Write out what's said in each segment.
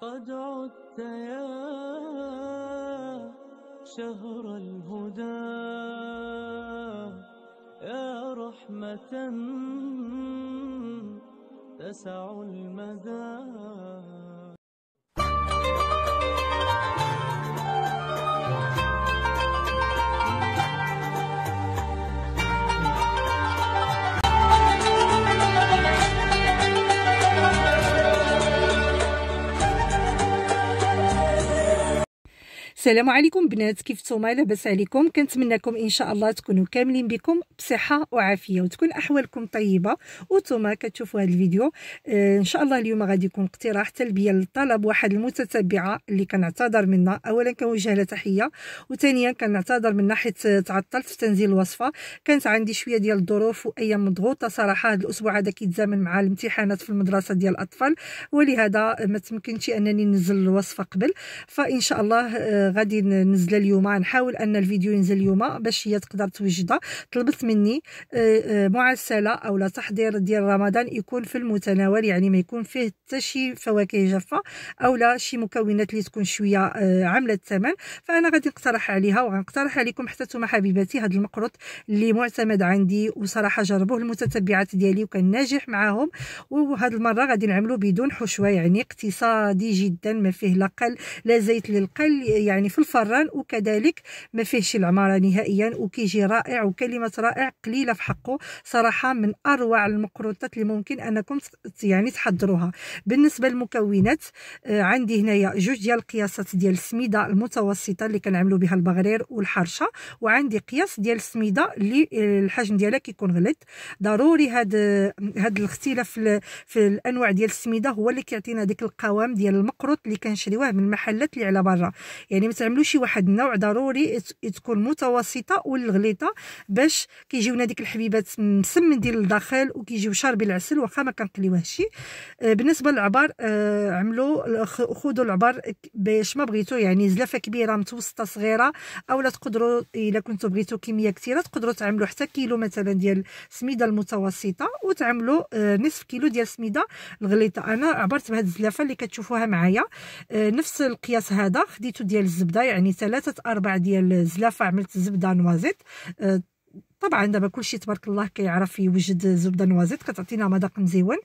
قد عدت يا شهر الهدى يا رحمة تسع المدى السلام عليكم بنات كيف نتوما لاباس عليكم كنتمنىكم ان شاء الله تكونوا كاملين بكم بصحه وعافيه وتكون احوالكم طيبه وتوما كتشوفوا هذا الفيديو آه، ان شاء الله اليوم غادي يكون اقتراح تلبيه للطلب واحد المتتبعه اللي كنعتذر منها اولا كنوجه لها تحيه وثانيا كنعتذر منها حيت تعطلت في تنزيل الوصفه كانت عندي شويه ديال الظروف وايام مضغوطه صراحه هذا الاسبوع هذا كيتزامن مع الامتحانات في المدرسه ديال الاطفال ولهذا ما تمكنتش انني ننزل الوصفه قبل فان شاء الله آه، غادي ننزلها اليوم نحاول ان الفيديو ينزل اليوم باش هي تقدر توجده طلبت مني آه، آه، معسله اولا تحضير ديال رمضان يكون في المتناول يعني ما يكون فيه حتى شي فواكه جافه اولا شي مكونات اللي تكون شويه آه، عامله الثمن فانا غادي نقترح عليها وغنقترح عليكم حتى نتوما حبيباتي هذا المقروط اللي معتمد عندي وصراحه جربوه المتتبعات ديالي وكان ناجح معاهم وهذه المره غادي نعملو بدون حشوه يعني اقتصادي جدا ما فيه لا قل لا زيت للقل يعني يعني في الفران وكذلك ما فيهش العماره نهائيا وكيجي رائع وكلمه رائع قليله في حقه صراحه من اروع المقروطات اللي ممكن انكم يعني تحضروها بالنسبه للمكونات آه، عندي هنايا جوج ديال القياسات ديال السميده المتوسطه اللي كنعملوا بها البغرير والحرشه وعندي قياس ديال السميده اللي آه، الحجم ديالها كيكون غليظ ضروري هاد آه، هاد الاختلاف في, في الانواع ديال السميده هو اللي كيعطينا ديك القوام ديال المقروط اللي كنشريوه من المحلات اللي على برا يعني ما تعملوش واحد النوع ضروري تكون متوسطه والغليطه باش كيجيونا ديك الحبيبات مسمن ديال الداخل وكيجيو شاربين العسل واخا ما شي آه، بالنسبه للعبار آه، عملوا خذوا العبار باش ما بغيتو يعني زلافه كبيره متوسطه صغيره اولا تقدروا الا كنتو بغيتو كميه كثيره تقدروا تعملوا حتى كيلو مثلا ديال السميده المتوسطه وتعملوا آه، نصف كيلو ديال السميده الغليطه انا عبرت بهاد الزلافه اللي كتشوفوها معايا نفس القياس هذا خديتو ديال الزبده يعني ثلاثه اربع ديال الزلافه عملت زبده نوازيت أه، طبعا دابا كلشي تبارك الله كيعرف يوجد زبده نوازيت كتعطينا مذاق مزيون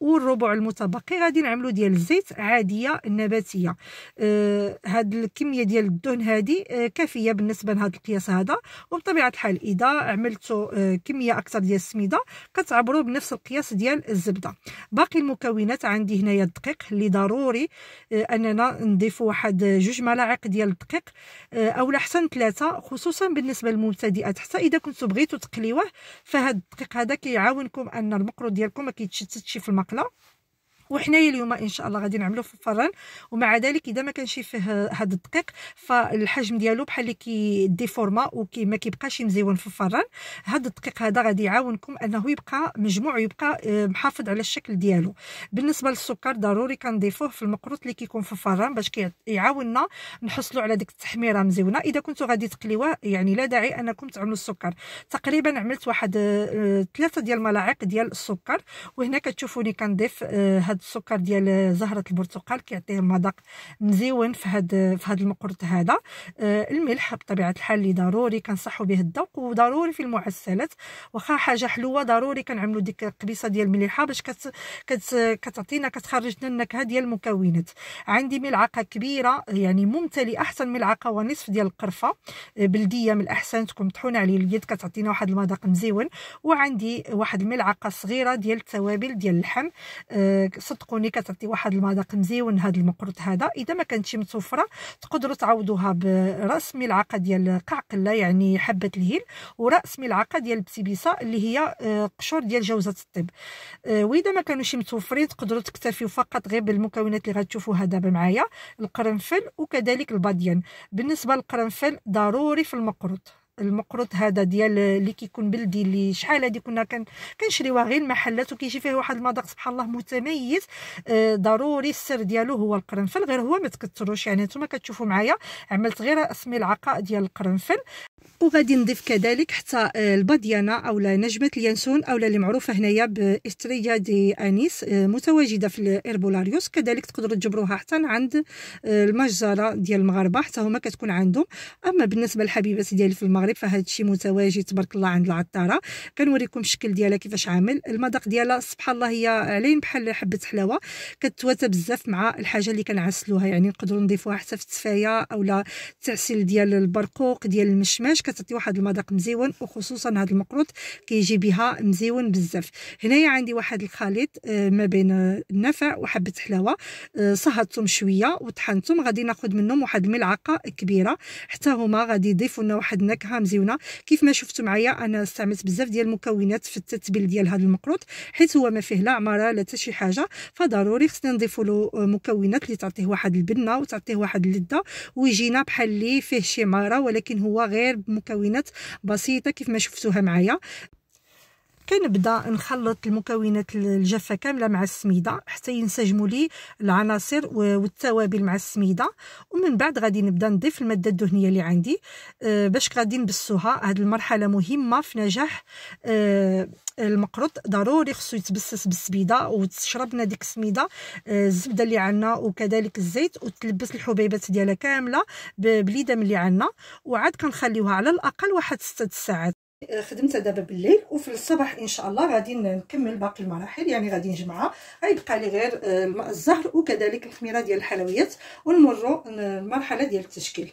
والربع المتبقي غادي نعملو ديال الزيت عاديه نباتيه آه هاد الكميه ديال الدهن هادي آه كافيه بالنسبه لهاد القياس هذا وبطبيعه الحال اذا عملتو آه كميه اكثر ديال السميده كتعبروا بنفس القياس ديال الزبده باقي المكونات عندي هنايا الدقيق اللي ضروري آه اننا نضيف واحد جوج ملاعق ديال الدقيق آه او لحسن ثلاثه خصوصا بالنسبه للمبتدئات حتى اذا كنتو بغيتو حبيتو تقليوه فهاد الدقيق هذا كيعاونكم ان المقرو ديالكم ما كيتشتتش في المقله وحنايا اليوم ان شاء الله غادي نعملو في الفرن ومع ذلك اذا ما كانش فيه هذا الدقيق فالحجم ديالو بحال اللي كيديفورما وكي ما كيبقاش مزيون في الفرن هذا الدقيق هذا غادي يعاونكم انه يبقى مجموع يبقى آه، محافظ على الشكل ديالو بالنسبه للسكر ضروري كنضيفوه في المقروط اللي كيكون في الفرن باش كيعاوننا نحصلوا على ديك التحميره مزيونه اذا كنتو غادي تقليوه يعني لا داعي انكم تعملوا السكر تقريبا عملت واحد آه، ثلاثه ديال الملاعق ديال السكر وهنا كتشوفوني كنضيف آه، هاد السكر ديال زهره البرتقال كيعطيه مذاق مزيون في هذا في هذا المقرط هذا آه، الملح بطبيعه الحال اللي ضروري كنصحوا به الذوق وضروري في المعسلات واخا حاجه حلوه ضروري كنعملوا ديك القبيصه ديال المليحه باش كت كت كتعطينا كتخرج لنا النكهه ديال المكونات عندي ملعقه كبيره يعني ممتلئه احسن ملعقه ونصف ديال القرفه آه، بلديه من الاحسن تكون مطحونه عليه اليد كتعطينا واحد المذاق مزيون وعندي واحد الملعقه صغيره ديال التوابل ديال اللحم آه، صدقوني كتعطي واحد المذاق مزيون هذا المقرط هذا اذا ما كانتش متوفره تقدروا تعوضوها براس ملعقه ديال قعقله يعني حبه الهيل وراس ملعقه ديال بسيبيسه اللي هي آه، قشور ديال جوزه الطيب آه، واذا ما كانوش متوفرين تقدروا تكتفيوا فقط غير بالمكونات اللي غتشوفوها دابا معايا القرنفل وكذلك الباديان بالنسبه للقرنفل ضروري في المقرط المقرط هذا ديال اللي كيكون بلدي اللي شحال هذه كنا كان كنشريوها غير المحلات وكيجي فيه واحد المذاق سبحان الله متميز آه ضروري السر ديالو هو القرنفل غير هو ما تكثروش يعني نتوما كتشوفوا معايا عملت غير اسمي العقاء ديال القرنفل وغادي نضيف كذلك حتى آه، البضيانه او نجمه اليانسون او اللي معروفه هنايا باستريا دي انيس آه، متواجده في الاربولاريوس كذلك تقدروا تجبروها حتى عند آه، المجزره ديال المغاربه حتى هما كتكون عندهم اما بالنسبه للحبيبات ديالي في المغرب فهذا الشيء متواجد تبارك الله عند العطاره كنوريكم الشكل ديالها كيفاش عامل المذاق ديالها سبحان الله هي علين بحال حبه حلاوه كتواتى بزاف مع الحاجه اللي كنعسلوها يعني نقدروا نضيفوها حتى في التفايه اولا التعسيل ديال البرقوق ديال المشماش كتعطي واحد المذاق مزيون وخصوصا هذا المقروط كيجي بها مزيون بزاف هنايا عندي واحد الخليط آه، ما بين آه، النفع وحبه حلاوه آه، صهدتهم شويه وطحنتهم غادي ناخذ منهم واحد الملعقه كبيره حتى هما غادي يضيفوا لنا واحد النكهه مزيونه كيف ما شفتوا معايا انا استعملت بزاف ديال المكونات في التتبيل ديال هذا المقروط حيت هو ما فيه لا عماره لا شي حاجه فضروري خصنا نضيفوا له مكونات اللي تعطيه واحد البنه وتعطيه واحد اللذه ويجينا بحال اللي فيه شي عماره ولكن هو غير مكونات بسيطه كيف ما شفتوها معايا كنبدا نخلط المكونات الجافه كامله مع السميده حتى ينسجموا لي العناصر والتوابل مع السميده ومن بعد غادي نبدا نضيف الماده الدهنيه اللي عندي أه، باش غادي نبسوها هذه المرحله مهمه في نجاح أه، المقروط ضروري خصو يتبسس بالسبيده وتشربنا ديك السميده أه، الزبده اللي عندنا وكذلك الزيت وتلبس الحبيبات ديالها كامله من اللي عندنا وعاد كنخليوها على الاقل واحد 6 ساعات خدمتها دابا بالليل وفي الصباح ان شاء الله غادي نكمل باقي المراحل يعني غادي نجمعها غيبقى لي غير الماء آه، الزهر وكذلك الخميره ديال الحلويات ونمروا آه، المرحله ديال التشكيل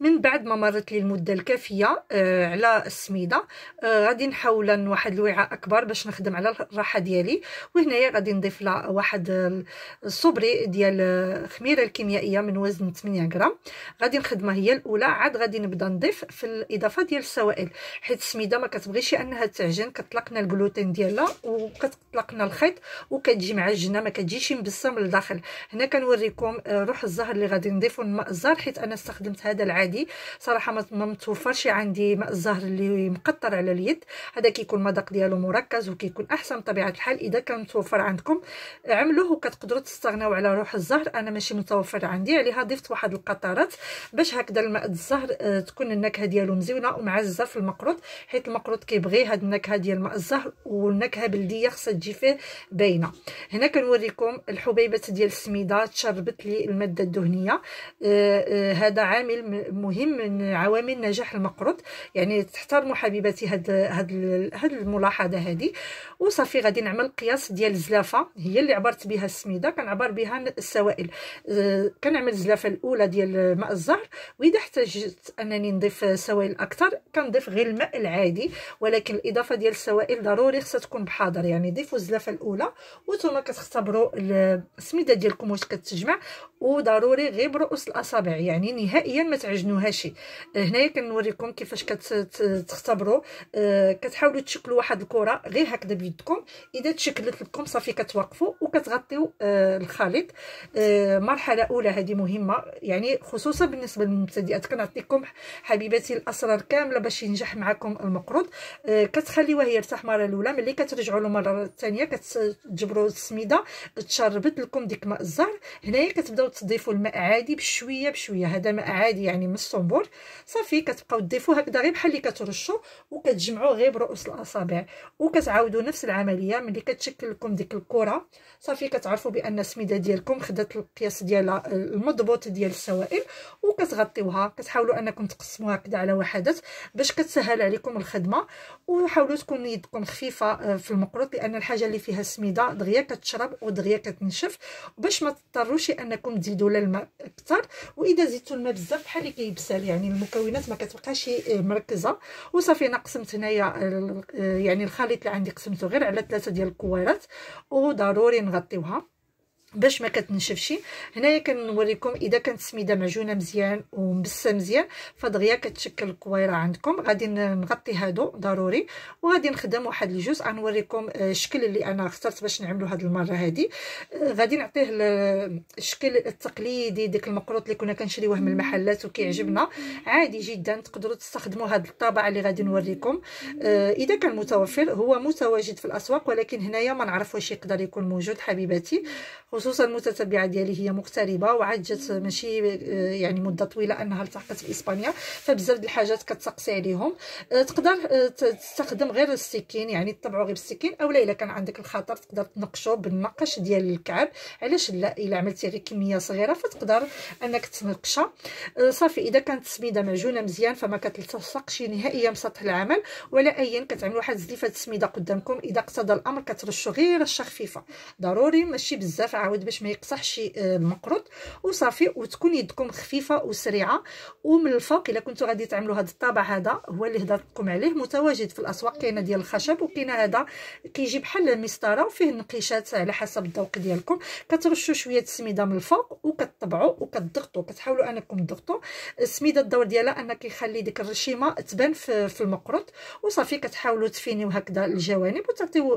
من بعد ما مرت لي المده الكافيه آه على السميده آه غادي نحاول واحد الوعاء اكبر باش نخدم على الراحه ديالي وهنايا غادي نضيف لها واحد الصبري ديال الخميره آه، الكيميائيه من وزن 8 غرام غادي نخدمها هي الاولى عاد غادي نبدا نضيف في الاضافه ديال السوائل حيت السميده ما كتبغيش انها تعجن كطلقنا الجلوتين ديالها وكتطلقنا الخيط وكتجي معجنه ما كتجيش مبسه من الداخل هنا كنوريكم آه، روح الزهر اللي غادي نضيفو الماء الزهر حيت انا استخدمت هذا العادي عادي صراحه ما متوفرش عندي ماء الزهر اللي مقطر على اليد هذا كيكون المذاق ديالو مركز وكيكون احسن بطبيعه الحال اذا كان متوفر عندكم عملوه وكتقدروا تستغناو على روح الزهر انا ماشي متوفر عندي عليها ضفت واحد القطرات باش هكذا الماء الزهر آه، تكون النكهه ديالو مزيونه ومعزه في المقروط حيت المقروط كيبغي هاد النكهه ديال ماء الزهر والنكهه بلديه خاصها تجي فيه باينه هنا كنوريكم الحبيبات ديال السميده تشربت لي الماده الدهنيه آه، آه، هذا عامل مهم من عوامل نجاح المقرض يعني تحترموا حبيباتي هاد هاد هاد الملاحظه هذه وصافي غادي نعمل قياس ديال الزلافه هي اللي عبرت بها السميده كنعبر بها السوائل آه، كنعمل الزلافه الاولى ديال ماء الزهر واذا احتجت انني نضيف سوائل اكثر كنضيف غير الماء العادي ولكن الاضافه ديال السوائل ضروري خصها تكون بحاضر يعني ضيفوا الزلافه الاولى وثم كتختبروا السميده ديالكم واش كتجمع وضروري غير برؤوس الاصابع يعني نهائيا ما تعجنوا جنو هادشي هنايا كنوريكم كيفاش كتختبروا آه، كتحاولوا تشكلوا واحد الكره غير هكذا بيدكم اذا تشكلت لكم صافي كتوقفوا وكتغطيو آه، الخليط آه، مرحله اولى هذه مهمه يعني خصوصا بالنسبه للمبتدئات كنعطيكم حبيباتي الاسرار كامله باش ينجح معكم المقروض كتخليوه يرتاح مره الاولى ملي كترجعوا له مره الثانيه كتجبروا السميده تشربت لكم ديك ماء الزهر هنايا كتبداو تضيفوا الماء عادي بشويه بشويه هذا ماء عادي يعني من الصنبور صافي كتبقاو ضيفو هكذا غير بحال اللي كترشوا وكتجمعوا غير برؤوس الاصابع وكتعاودوا نفس العمليه ملي كتشكل لكم ديك الكره صافي كتعرفوا بان السميده ديالكم خدات القياس ديالها المضبوط ديال السوائل وكتغطيوها كتحاولوا انكم تقسموها هكذا على وحدات باش كتسهل عليكم الخدمه وحاولوا تكون يدكم خفيفه آه، في المقروط لان الحاجه اللي فيها السميده دغيا كتشرب ودغيا كتنشف باش ما تضطروش انكم تزيدوا الماء اكثر واذا زدتوا الماء بزاف بحال اللي كيبسل يعني المكونات ما كتبقاش مركزه وصافي انا قسمت هنايا يعني الخليط اللي عندي قسمته غير على ثلاثه ديال الكوارات وضروري نغطيوها باش ما كتنشفش هنايا كنوريكم اذا كانت السميده معجونه مزيان ومبسه مزيان فدغيا كتشكل الكويره عندكم غادي نغطي هادو ضروري وغادي نخدم واحد الجزء غنوريكم آه، الشكل اللي انا اخترت باش نعملو هاد المره هادي آه، غادي نعطيه الشكل التقليدي ديك المقروط اللي كنا كنشريوه من المحلات وكيعجبنا عادي جدا تقدروا تستخدموا هاد الطابعه اللي غادي نوريكم آه، اذا كان متوفر هو متواجد في الاسواق ولكن هنايا ما نعرف واش يقدر يكون موجود حبيباتي خصوصا المتتبعه ديالي هي مغتربه وعجت ماشي آه، يعني مده طويله انها التحقت في اسبانيا فبزاف ديال الحاجات كتسقسي عليهم آه، تقدر آه، تستخدم غير السكين يعني تطبعو غير بالسكين اولا الا كان عندك الخاطر تقدر تنقشو بالنقش ديال الكعب علاش لا الا عملتي غير كميه صغيره فتقدر انك تنقشها صافي اذا كانت السميده معجونه مزيان فما كتلتصقش نهائيا بسطح العمل ولا ايا كتعملوا واحد الزليفه السميده قدامكم اذا اقتضى الامر كترشوا غير رشه خفيفه ضروري ماشي بزاف عاود عاود باش ما يقصحش المقروط آه، وصافي وتكون يدكم خفيفه وسريعه ومن الفوق الا كنتو غادي تعملوا هذا الطابع هذا هو اللي هضرت لكم عليه متواجد في الاسواق كاينه ديال الخشب وكاينه هذا كيجي بحال المسطره وفيه النقيشات على حسب الذوق ديالكم كترشوا شويه السميده من الفوق وكتطبعوا وكتضغطوا كتحاولوا انكم تضغطوا السميده الدور ديالها ان كيخلي ديك الرشيمه تبان في المقروط وصافي كتحاولوا تفينيو هكذا الجوانب وتعطيو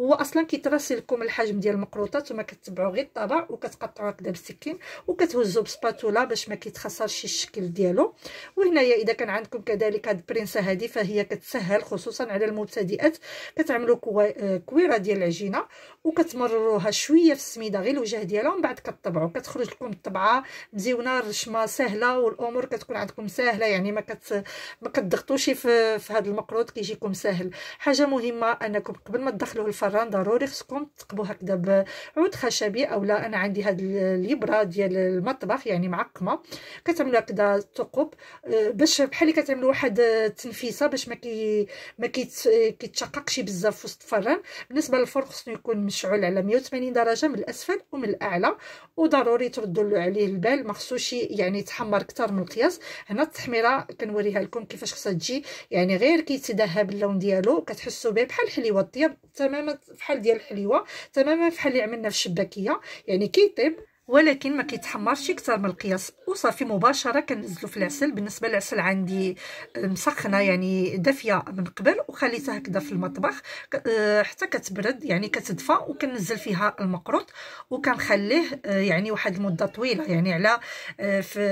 هو اصلا كيتراسل لكم الحجم ديال المقروطات وما كتبعوا كتبعوا غير الطابع وكتقطعوا هكذا بالسكين وكتهزوا بسباتولا باش ما كيتخسرش الشكل ديالو وهنايا اذا كان عندكم كذلك هاد البرينسه هذه فهي كتسهل خصوصا على المبتدئات كتعملوا آه، كويره ديال العجينه وكتمرروها شويه في السميده غير الوجه ديالها ومن بعد كطبعوا كتخرج لكم الطبعه مزيونه الرشمه سهله والامور كتكون عندكم سهله يعني ما كت ما كتضغطوش في في هذا المقروض كيجيكم ساهل حاجه مهمه انكم قبل ما تدخلوه الفران ضروري خصكم تقبوه هكذا بعود خشبي اولا انا عندي هاد الابره ديال المطبخ يعني معقمه كتعملوا هكذا الثقوب آه، باش بحال كتعملوا واحد التنفيسه آه، باش ما كي ما كيتشققش بزاف وسط الفران بالنسبه للفرن خصو يكون الشعل على 180 درجه من الاسفل ومن الاعلى وضروري تردوا له عليه البال ما خصوش يعني يتحمر اكثر من القياس هنا التحميره كنوريها لكم كيفاش خصها تجي يعني غير كيتذهب اللون ديالو كتحسوا به بحال الحليوه الطياب تماما بحال ديال الحليوه تماما بحال اللي عملنا في الشباكيه يعني كيطيب ولكن ما كيتحمرش اكثر من القياس وصافي مباشره كنزلو في العسل بالنسبه للعسل عندي آه، مسخنه يعني دافيه من قبل وخليتها هكذا في المطبخ آه، حتى كتبرد يعني كتدفى وكنزل فيها المقروط وكنخليه آه، يعني واحد المده طويله يعني على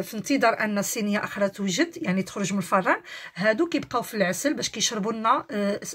في انتظار ان الصينيه اخرى توجد يعني تخرج من الفران هادو كيبقاو في العسل باش كيشربوا لنا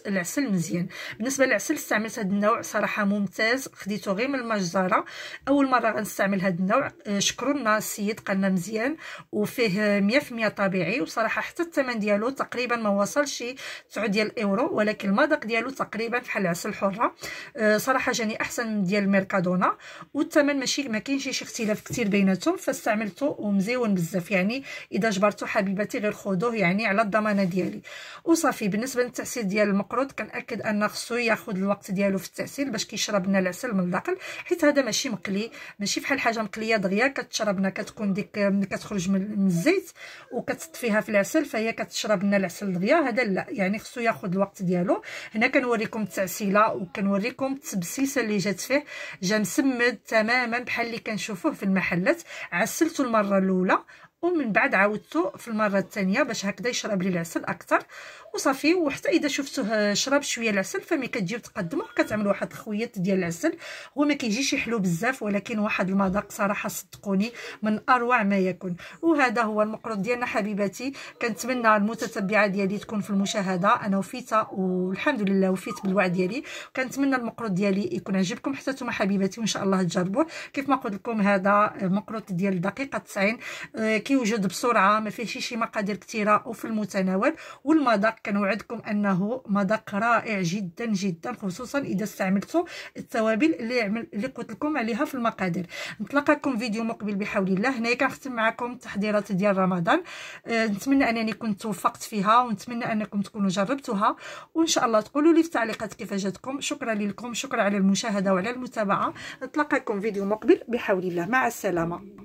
العسل مزيان بالنسبه للعسل استعملت هذا النوع صراحه ممتاز خديته غير من المجزره اول مره غنستعمل هاد هذا النوع آه، لنا السيد قالنا مزيان وفيه 100% طبيعي وصراحه حتى الثمن ديالو تقريبا ما وصلش 9 ديال الاورو ولكن المذاق ديالو تقريبا بحال العسل الحره آه، صراحه جاني احسن من ديال ميركادونا والثمن ماشي ما كاينش شي اختلاف كثير بيناتهم فاستعملته ومزيون بزاف يعني اذا جبرتو حبيباتي غير خذوه يعني على الضمانه ديالي وصافي بالنسبه للتعسيل ديال المقروض كنأكد ان خصو ياخذ الوقت ديالو في التعسيل باش كيشرب لنا العسل من الداخل حيت هذا ماشي مقلي ماشي بحال حاجه حاجه مقليه دغيا كتشربنا كتكون ديك ملي كتخرج من الزيت وكتطفيها في العسل فهي كتشرب لنا العسل دغيا هذا لا يعني خصو ياخذ الوقت ديالو هنا كنوريكم التعسيله وكنوريكم التبسيسه اللي جات فيه جا مسمد تماما بحال اللي كنشوفوه في المحلات عسلته المره الاولى ومن بعد عاودته في المره الثانيه باش هكذا يشرب لي العسل اكثر وصافي وحتى اذا شفتوه شرب شويه العسل فملي كتجيو تقدموه كتعملوا واحد الخويط ديال العسل هو ما كيجيش حلو بزاف ولكن واحد المذاق صراحه صدقوني من اروع ما يكون وهذا هو المقروض ديالنا حبيباتي كنتمنى المتتبعه ديالي تكون في المشاهده انا وفيت والحمد لله وفيت بالوعد ديالي كنتمنى المقروض ديالي يكون عجبكم حتى نتوما حبيباتي وان شاء الله تجربوه كيف ما قلت لكم هذا مقروض ديال دقيقه 90 آه، كي كيوجد بسرعه ما فيهش شي مقادير كثيره وفي المتناول والمذاق كنوعدكم انه مذاق رائع جدا جدا خصوصا اذا استعملتوا التوابل اللي عمل اللي قلت لكم عليها في المقادير نتلاقاكم فيديو مقبل بحول الله هنايا كنختم معكم التحضيرات ديال رمضان آه، نتمنى انني كنت وفقت فيها ونتمنى انكم تكونوا جربتوها وان شاء الله تقولوا لي في التعليقات كيف جاتكم شكرا لكم شكرا على المشاهده وعلى المتابعه نتلاقاكم فيديو مقبل بحول الله مع السلامه